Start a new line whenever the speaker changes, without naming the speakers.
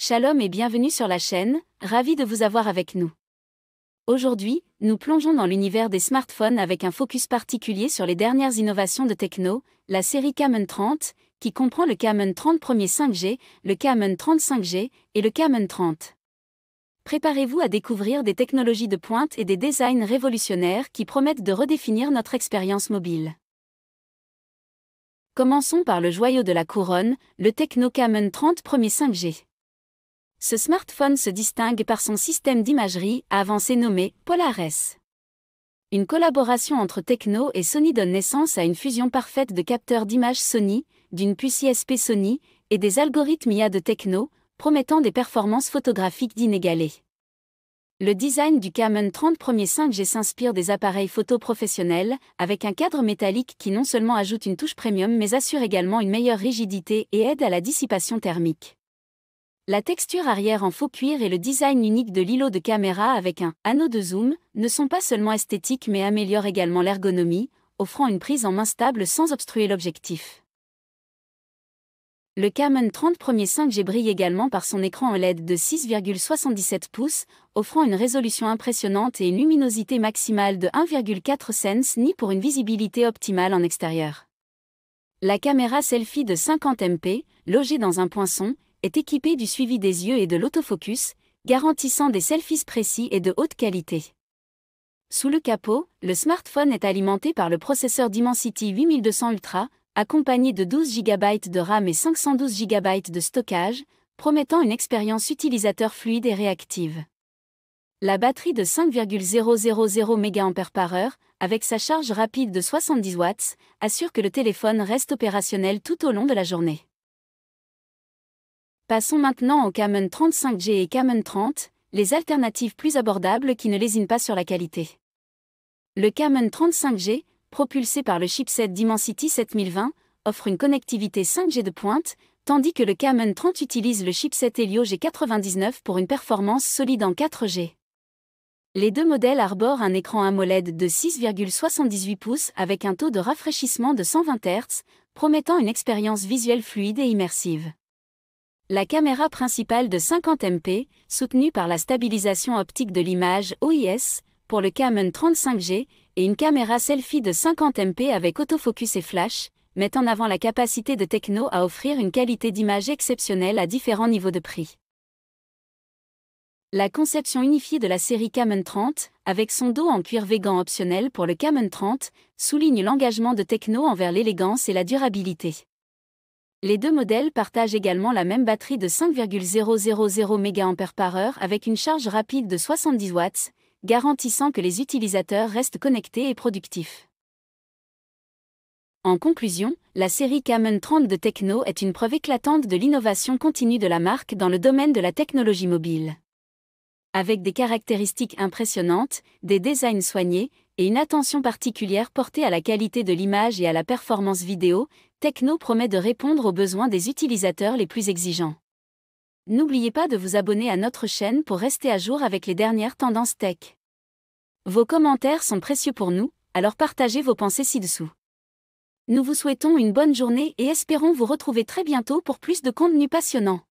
Shalom et bienvenue sur la chaîne, ravi de vous avoir avec nous. Aujourd'hui, nous plongeons dans l'univers des smartphones avec un focus particulier sur les dernières innovations de techno, la série Camon 30, qui comprend le Camon 30 premier 5G, le Camon 35 g et le Camon 30. Préparez-vous à découvrir des technologies de pointe et des designs révolutionnaires qui promettent de redéfinir notre expérience mobile. Commençons par le joyau de la couronne, le Techno Camon 30 premier 5G. Ce smartphone se distingue par son système d'imagerie avancé nommé Polaris. Une collaboration entre Techno et Sony donne naissance à une fusion parfaite de capteurs d'image Sony, d'une puce ISP Sony et des algorithmes IA de Techno, promettant des performances photographiques d'inégalés. Le design du Camon 30 premier 5G s'inspire des appareils photo professionnels, avec un cadre métallique qui non seulement ajoute une touche premium mais assure également une meilleure rigidité et aide à la dissipation thermique. La texture arrière en faux cuir et le design unique de l'îlot de caméra avec un anneau de zoom ne sont pas seulement esthétiques mais améliorent également l'ergonomie, offrant une prise en main stable sans obstruer l'objectif. Le Camon 30 Premier 5G brille également par son écran OLED de 6,77 pouces, offrant une résolution impressionnante et une luminosité maximale de 1,4 cents ni pour une visibilité optimale en extérieur. La caméra selfie de 50 MP, logée dans un poinçon, est équipé du suivi des yeux et de l'autofocus, garantissant des selfies précis et de haute qualité. Sous le capot, le smartphone est alimenté par le processeur Dimensity 8200 Ultra, accompagné de 12 GB de RAM et 512 GB de stockage, promettant une expérience utilisateur fluide et réactive. La batterie de 5,000 mAh, avec sa charge rapide de 70 watts, assure que le téléphone reste opérationnel tout au long de la journée. Passons maintenant au Camon 35G et Camon 30, les alternatives plus abordables qui ne lésinent pas sur la qualité. Le Camon 35G, propulsé par le chipset Dimensity 7020, offre une connectivité 5G de pointe, tandis que le Camon 30 utilise le chipset Helio G99 pour une performance solide en 4G. Les deux modèles arborent un écran AMOLED de 6,78 pouces avec un taux de rafraîchissement de 120 Hz, promettant une expérience visuelle fluide et immersive. La caméra principale de 50 MP, soutenue par la stabilisation optique de l'image OIS, pour le Camon 35G, et une caméra selfie de 50 MP avec autofocus et flash, mettent en avant la capacité de Techno à offrir une qualité d'image exceptionnelle à différents niveaux de prix. La conception unifiée de la série Camon 30, avec son dos en cuir végan optionnel pour le Camon 30, souligne l'engagement de Techno envers l'élégance et la durabilité. Les deux modèles partagent également la même batterie de 5,000 mAh avec une charge rapide de 70 watts, garantissant que les utilisateurs restent connectés et productifs. En conclusion, la série Kamen 30 de Techno est une preuve éclatante de l'innovation continue de la marque dans le domaine de la technologie mobile. Avec des caractéristiques impressionnantes, des designs soignés et une attention particulière portée à la qualité de l'image et à la performance vidéo, Techno promet de répondre aux besoins des utilisateurs les plus exigeants. N'oubliez pas de vous abonner à notre chaîne pour rester à jour avec les dernières tendances tech. Vos commentaires sont précieux pour nous, alors partagez vos pensées ci-dessous. Nous vous souhaitons une bonne journée et espérons vous retrouver très bientôt pour plus de contenu passionnant.